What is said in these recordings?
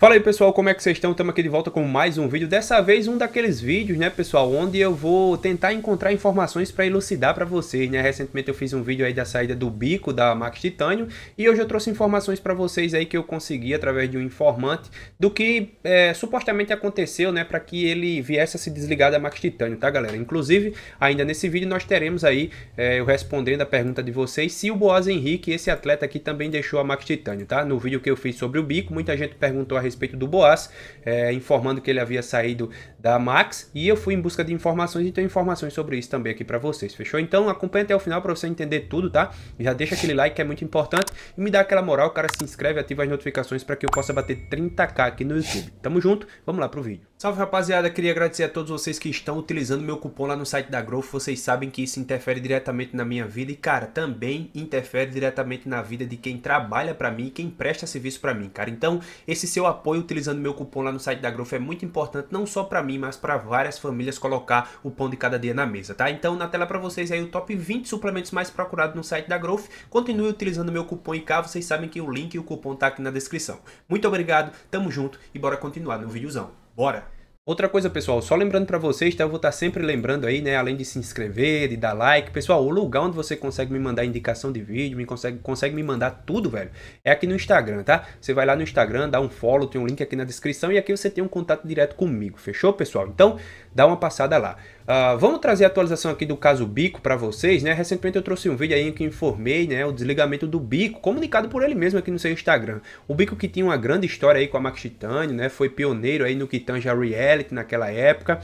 Fala aí pessoal, como é que vocês estão? Estamos aqui de volta com mais um vídeo, dessa vez um daqueles vídeos, né pessoal, onde eu vou tentar encontrar informações para elucidar para vocês, né? Recentemente eu fiz um vídeo aí da saída do bico da Max Titânio e hoje eu trouxe informações para vocês aí que eu consegui através de um informante do que é, supostamente aconteceu, né, para que ele viesse a se desligar da Max Titânio, tá galera? Inclusive, ainda nesse vídeo nós teremos aí é, eu respondendo a pergunta de vocês se o Boaz Henrique, esse atleta aqui, também deixou a Max Titânio, tá? No vídeo que eu fiz sobre o bico, muita gente perguntou a respeito do Boas, é, informando que ele havia saído da Max, e eu fui em busca de informações e tenho informações sobre isso também aqui para vocês, fechou? Então acompanha até o final para você entender tudo, tá? Já deixa aquele like que é muito importante e me dá aquela moral, cara, se inscreve, ativa as notificações para que eu possa bater 30k aqui no YouTube. Tamo junto, vamos lá pro vídeo. Salve rapaziada, queria agradecer a todos vocês que estão utilizando meu cupom lá no site da Growth, vocês sabem que isso interfere diretamente na minha vida e cara, também interfere diretamente na vida de quem trabalha para mim e quem presta serviço para mim, cara. Então, esse seu apoio apoio utilizando meu cupom lá no site da Growth é muito importante, não só para mim, mas para várias famílias colocar o pão de cada dia na mesa, tá? Então na tela para vocês aí o top 20 suplementos mais procurados no site da Growth. Continue utilizando meu cupom e cá vocês sabem que o link e o cupom tá aqui na descrição. Muito obrigado, tamo junto e bora continuar no videozão. Bora! Outra coisa, pessoal, só lembrando para vocês, tá? Eu vou estar tá sempre lembrando aí, né? Além de se inscrever, de dar like. Pessoal, o lugar onde você consegue me mandar indicação de vídeo, me consegue, consegue me mandar tudo, velho, é aqui no Instagram, tá? Você vai lá no Instagram, dá um follow, tem um link aqui na descrição e aqui você tem um contato direto comigo, fechou, pessoal? Então, dá uma passada lá. Uh, vamos trazer a atualização aqui do caso Bico para vocês, né? Recentemente eu trouxe um vídeo aí em que informei, né, o desligamento do Bico, comunicado por ele mesmo aqui no seu Instagram. O Bico que tinha uma grande história aí com a Max Titânio, né? Foi pioneiro aí no Kitanja reality naquela época.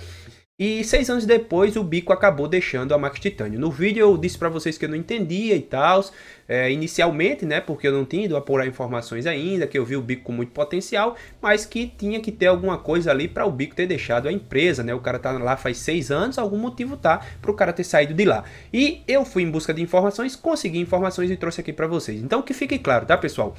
E seis anos depois, o Bico acabou deixando a Max Titânio. No vídeo eu disse para vocês que eu não entendia e tal, é, inicialmente, né, porque eu não tinha ido apurar informações ainda, que eu vi o Bico com muito potencial, mas que tinha que ter alguma coisa ali para o Bico ter deixado a empresa, né, o cara tá lá faz seis anos, algum motivo tá para o cara ter saído de lá. E eu fui em busca de informações, consegui informações e trouxe aqui para vocês. Então que fique claro, tá pessoal?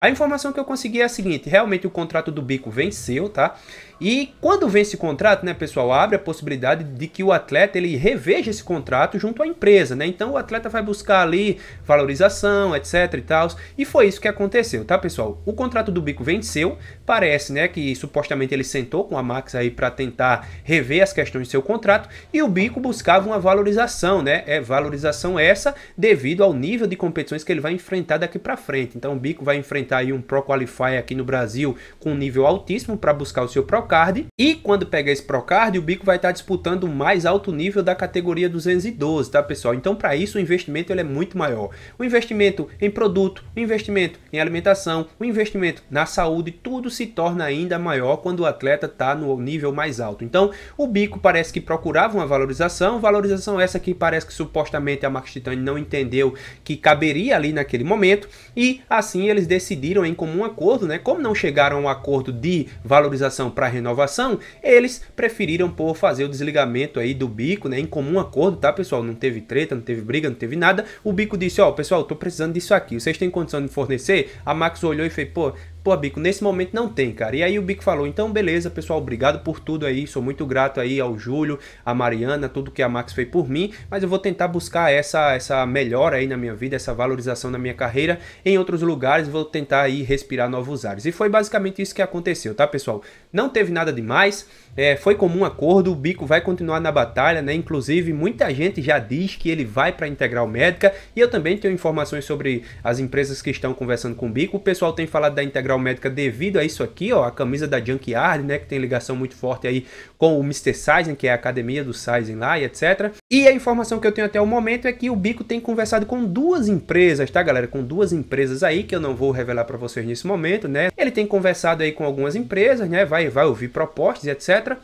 A informação que eu consegui é a seguinte, realmente o contrato do Bico venceu, tá? E quando vence o contrato, né, pessoal, abre a possibilidade de que o atleta ele reveja esse contrato junto à empresa, né? Então o atleta vai buscar ali valorização, etc e tal. E foi isso que aconteceu, tá, pessoal? O contrato do Bico venceu, parece, né, que supostamente ele sentou com a Max aí para tentar rever as questões do seu contrato e o Bico buscava uma valorização, né? É valorização essa devido ao nível de competições que ele vai enfrentar daqui para frente. Então o Bico vai enfrentar aí um Pro Qualifier aqui no Brasil com um nível altíssimo para buscar o seu Pro Procard. E quando pegar esse Procard, o Bico vai estar tá disputando o mais alto nível da categoria 212, tá pessoal? Então para isso o investimento ele é muito maior. O investimento em produto, o investimento em alimentação, o investimento na saúde, tudo se torna ainda maior quando o atleta está no nível mais alto. Então o Bico parece que procurava uma valorização, valorização essa que parece que supostamente a Max Titani não entendeu que caberia ali naquele momento e assim eles decidiram em comum acordo, né? Como não chegaram a um acordo de valorização para renovação, eles preferiram por fazer o desligamento aí do bico, né, em comum acordo, tá, pessoal? Não teve treta, não teve briga, não teve nada. O bico disse, ó, oh, pessoal, tô precisando disso aqui. Vocês têm condição de fornecer? A Max olhou e fez, pô, Pô, Bico, nesse momento não tem, cara. E aí o Bico falou, então beleza, pessoal, obrigado por tudo aí, sou muito grato aí ao Júlio, a Mariana, tudo que a Max fez por mim, mas eu vou tentar buscar essa, essa melhora aí na minha vida, essa valorização na minha carreira em outros lugares, vou tentar aí respirar novos ares. E foi basicamente isso que aconteceu, tá, pessoal? Não teve nada demais, é, foi comum acordo, o Bico vai continuar na batalha, né? Inclusive, muita gente já diz que ele vai para a Integral Médica e eu também tenho informações sobre as empresas que estão conversando com o Bico. O pessoal tem falado da Integral Médica devido a isso aqui, ó, a camisa da Junkyard, né? Que tem ligação muito forte aí com o Mr. sizing que é a academia do sizing lá e etc. E a informação que eu tenho até o momento é que o Bico tem conversado com duas empresas, tá, galera? Com duas empresas aí que eu não vou revelar para vocês nesse momento, né? Ele tem conversado aí com algumas empresas, né? Vai vai ouvir propostas, etc.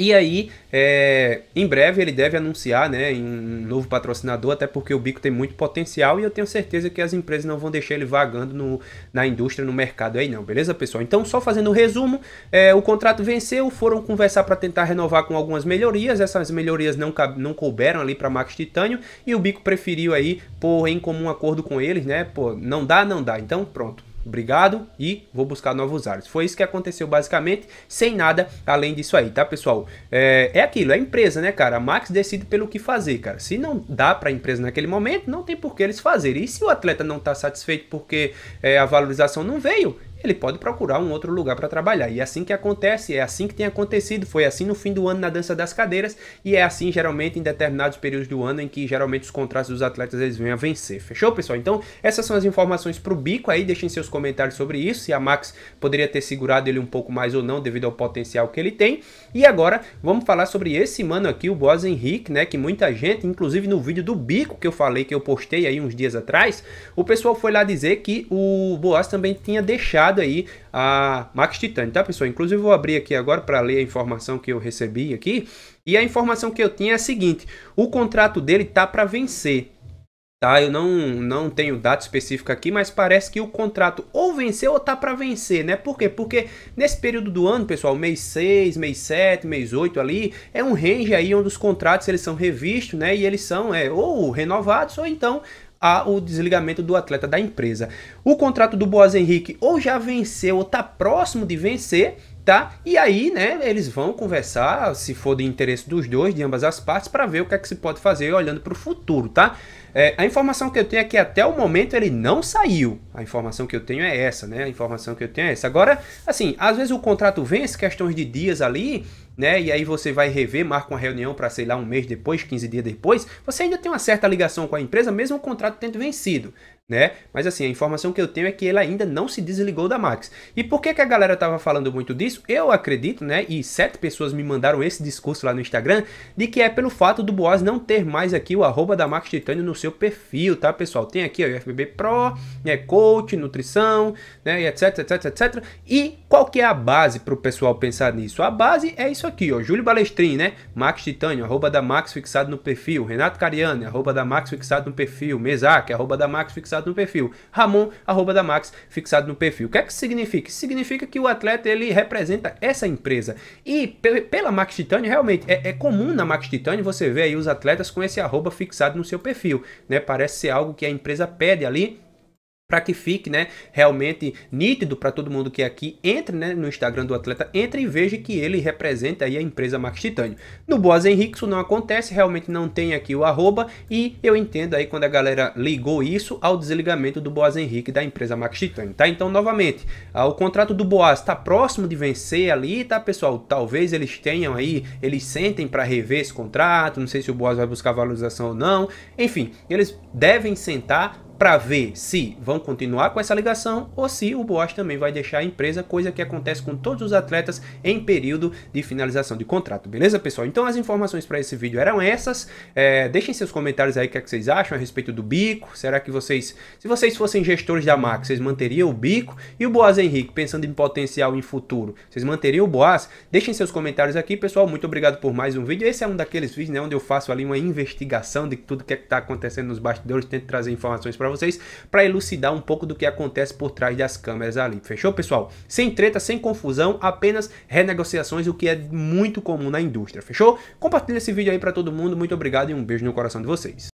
E aí, é, em breve ele deve anunciar né, um novo patrocinador, até porque o Bico tem muito potencial e eu tenho certeza que as empresas não vão deixar ele vagando no, na indústria, no mercado aí não, beleza pessoal? Então, só fazendo um resumo, é, o contrato venceu, foram conversar para tentar renovar com algumas melhorias, essas melhorias não, não couberam ali para Max Titânio e o Bico preferiu aí pôr em comum acordo com eles, né? Pô, não dá, não dá, então pronto. Obrigado e vou buscar novos ares. Foi isso que aconteceu basicamente, sem nada além disso aí, tá pessoal? É, é aquilo, é empresa, né cara? A Max decide pelo que fazer, cara. Se não dá para a empresa naquele momento, não tem por que eles fazerem. E se o atleta não tá satisfeito porque é, a valorização não veio, ele pode procurar um outro lugar para trabalhar. E é assim que acontece, é assim que tem acontecido. Foi assim no fim do ano na dança das cadeiras e é assim geralmente em determinados períodos do ano em que geralmente os contratos dos atletas eles vêm a vencer. Fechou, pessoal? Então, essas são as informações para o bico aí, deixem seus comentários sobre isso, se a Max poderia ter segurado ele um pouco mais ou não devido ao potencial que ele tem. E agora vamos falar sobre esse mano aqui, o Boas Henrique, né, que muita gente, inclusive no vídeo do bico que eu falei que eu postei aí uns dias atrás, o pessoal foi lá dizer que o Boas também tinha deixado ligado aí a Max Titânio, tá, pessoal? Inclusive, vou abrir aqui agora para ler a informação que eu recebi aqui. E a informação que eu tinha é a seguinte: o contrato dele tá para vencer. Tá, eu não, não tenho data específica aqui, mas parece que o contrato ou venceu ou tá para vencer, né? Por quê? Porque nesse período do ano, pessoal, mês 6, mês 7, mês 8 ali, é um range aí onde os contratos eles são revistos, né? E eles são é, ou renovados ou então a o desligamento do atleta da empresa. O contrato do Boas Henrique ou já venceu ou está próximo de vencer tá? E aí, né, eles vão conversar, se for de interesse dos dois, de ambas as partes, para ver o que é que se pode fazer olhando para o futuro, tá? É, a informação que eu tenho é que até o momento ele não saiu. A informação que eu tenho é essa, né? A informação que eu tenho é essa. Agora, assim, às vezes o contrato vence, questões de dias ali, né? E aí você vai rever, marca uma reunião para, sei lá, um mês depois, 15 dias depois. Você ainda tem uma certa ligação com a empresa, mesmo o contrato tendo vencido né? Mas assim, a informação que eu tenho é que ele ainda não se desligou da Max. E por que, que a galera tava falando muito disso? Eu acredito, né? E sete pessoas me mandaram esse discurso lá no Instagram, de que é pelo fato do Boaz não ter mais aqui o arroba da Max Titânio no seu perfil, tá, pessoal? Tem aqui ó, o FBB Pro, né? Coach, nutrição, né? E etc, etc, etc. E qual que é a base pro pessoal pensar nisso? A base é isso aqui, ó. Júlio Balestrin, né? Max Titânio, arroba da Max fixado no perfil. Renato Cariani, arroba da Max fixado no perfil. Mesac, arroba da Max fixado fixado no perfil. Ramon, arroba da Max, fixado no perfil. O que é que significa? Significa que o atleta ele representa essa empresa. E pela Max Titânio, realmente, é, é comum na Max Titânio você ver aí os atletas com esse arroba fixado no seu perfil. Né? Parece ser algo que a empresa pede ali para que fique, né, realmente nítido para todo mundo que aqui entre, né, no Instagram do atleta, entre e veja que ele representa aí a empresa Max Titânio. No Boas Henrique isso não acontece, realmente não tem aqui o arroba e eu entendo aí quando a galera ligou isso ao desligamento do Boas Henrique da empresa Max Titânio, tá? Então, novamente, ah, o contrato do Boas está próximo de vencer ali, tá, pessoal? Talvez eles tenham aí, eles sentem para rever esse contrato, não sei se o Boas vai buscar valorização ou não. Enfim, eles devem sentar para ver se vão continuar com essa ligação ou se o Boas também vai deixar a empresa, coisa que acontece com todos os atletas em período de finalização de contrato, beleza pessoal? Então as informações para esse vídeo eram essas, é, deixem seus comentários aí o que, é que vocês acham a respeito do bico, será que vocês, se vocês fossem gestores da marca, vocês manteriam o bico? E o Boas Henrique, pensando em potencial em futuro, vocês manteriam o Boas? Deixem seus comentários aqui, pessoal, muito obrigado por mais um vídeo, esse é um daqueles vídeos né, onde eu faço ali uma investigação de tudo que é está acontecendo nos bastidores, tento trazer informações para vocês, para elucidar um pouco do que acontece por trás das câmeras ali. Fechou, pessoal? Sem treta, sem confusão, apenas renegociações, o que é muito comum na indústria. Fechou? Compartilha esse vídeo aí para todo mundo. Muito obrigado e um beijo no coração de vocês.